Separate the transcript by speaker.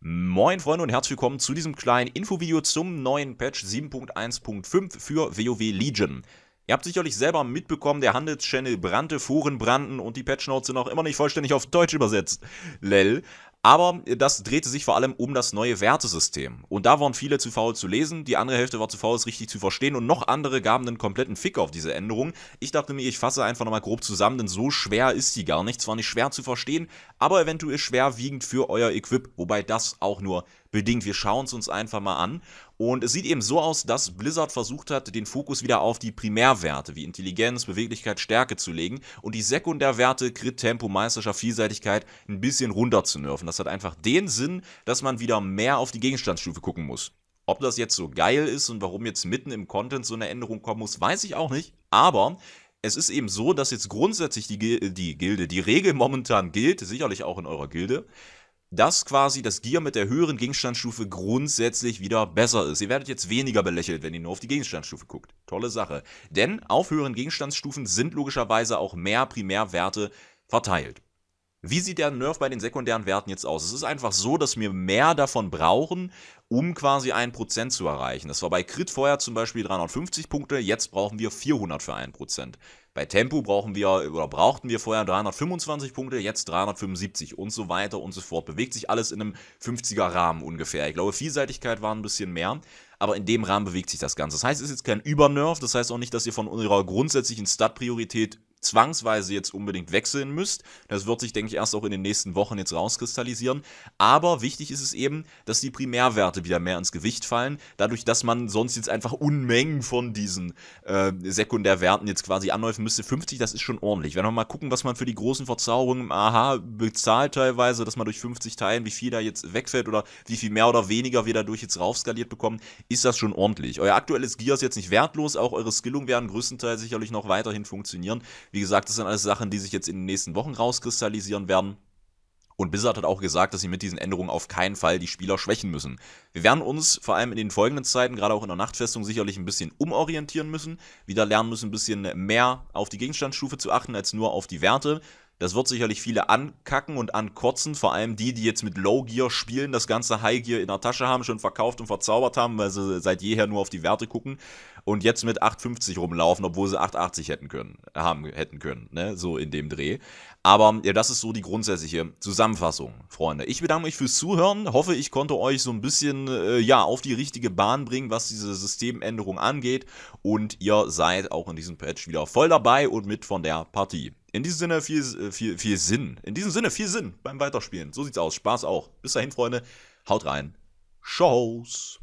Speaker 1: Moin Freunde und herzlich willkommen zu diesem kleinen Infovideo zum neuen Patch 7.1.5 für WoW Legion. Ihr habt sicherlich selber mitbekommen, der Handelschannel brannte, Foren brannten und die Patchnotes sind auch immer nicht vollständig auf Deutsch übersetzt. Lell. Aber das drehte sich vor allem um das neue Wertesystem. Und da waren viele zu faul zu lesen, die andere Hälfte war zu faul, es richtig zu verstehen und noch andere gaben einen kompletten Fick auf diese Änderung. Ich dachte mir, ich fasse einfach nochmal grob zusammen, denn so schwer ist sie gar nicht. Zwar nicht schwer zu verstehen, aber eventuell schwerwiegend für euer Equip, wobei das auch nur bedingt. Wir schauen es uns einfach mal an. Und es sieht eben so aus, dass Blizzard versucht hat, den Fokus wieder auf die Primärwerte wie Intelligenz, Beweglichkeit, Stärke zu legen und die Sekundärwerte Crit, Tempo, Meisterschaft, Vielseitigkeit ein bisschen runter zu nerven. Das hat einfach den Sinn, dass man wieder mehr auf die Gegenstandsstufe gucken muss. Ob das jetzt so geil ist und warum jetzt mitten im Content so eine Änderung kommen muss, weiß ich auch nicht. Aber es ist eben so, dass jetzt grundsätzlich die, die Gilde, die Regel momentan gilt, sicherlich auch in eurer Gilde, dass quasi das Gear mit der höheren Gegenstandsstufe grundsätzlich wieder besser ist. Ihr werdet jetzt weniger belächelt, wenn ihr nur auf die Gegenstandsstufe guckt. Tolle Sache. Denn auf höheren Gegenstandsstufen sind logischerweise auch mehr Primärwerte verteilt. Wie sieht der Nerf bei den sekundären Werten jetzt aus? Es ist einfach so, dass wir mehr davon brauchen, um quasi 1% zu erreichen. Das war bei Crit vorher zum Beispiel 350 Punkte, jetzt brauchen wir 400 für 1%. Bei Tempo brauchen wir oder brauchten wir vorher 325 Punkte, jetzt 375 und so weiter und so fort. Bewegt sich alles in einem 50er Rahmen ungefähr. Ich glaube, Vielseitigkeit war ein bisschen mehr aber in dem Rahmen bewegt sich das Ganze. Das heißt, es ist jetzt kein Übernerv, das heißt auch nicht, dass ihr von eurer grundsätzlichen Stat-Priorität zwangsweise jetzt unbedingt wechseln müsst. Das wird sich, denke ich, erst auch in den nächsten Wochen jetzt rauskristallisieren. Aber wichtig ist es eben, dass die Primärwerte wieder mehr ins Gewicht fallen, dadurch, dass man sonst jetzt einfach Unmengen von diesen äh, Sekundärwerten jetzt quasi anläufen müsste. 50, das ist schon ordentlich. Wenn wir mal gucken, was man für die großen Verzauberungen im AHA bezahlt teilweise, dass man durch 50 teilen, wie viel da jetzt wegfällt oder wie viel mehr oder weniger wir dadurch jetzt raufskaliert bekommen, ist das schon ordentlich. Euer aktuelles Gear ist jetzt nicht wertlos, auch eure Skillung werden größtenteils sicherlich noch weiterhin funktionieren. Wie gesagt, das sind alles Sachen, die sich jetzt in den nächsten Wochen rauskristallisieren werden. Und Blizzard hat auch gesagt, dass sie mit diesen Änderungen auf keinen Fall die Spieler schwächen müssen. Wir werden uns vor allem in den folgenden Zeiten, gerade auch in der Nachtfestung, sicherlich ein bisschen umorientieren müssen, wieder lernen müssen, ein bisschen mehr auf die Gegenstandsstufe zu achten als nur auf die Werte. Das wird sicherlich viele ankacken und ankotzen, vor allem die, die jetzt mit Low Gear spielen, das ganze High Gear in der Tasche haben, schon verkauft und verzaubert haben, weil sie seit jeher nur auf die Werte gucken und jetzt mit 8,50 rumlaufen, obwohl sie 8,80 hätten können, haben, hätten können, ne? so in dem Dreh. Aber ja, das ist so die grundsätzliche Zusammenfassung, Freunde. Ich bedanke mich fürs Zuhören, hoffe, ich konnte euch so ein bisschen, äh, ja, auf die richtige Bahn bringen, was diese Systemänderung angeht und ihr seid auch in diesem Patch wieder voll dabei und mit von der Partie. In diesem Sinne viel, viel, viel Sinn. In diesem Sinne viel Sinn beim Weiterspielen. So sieht's aus. Spaß auch. Bis dahin, Freunde. Haut rein. Tschüss.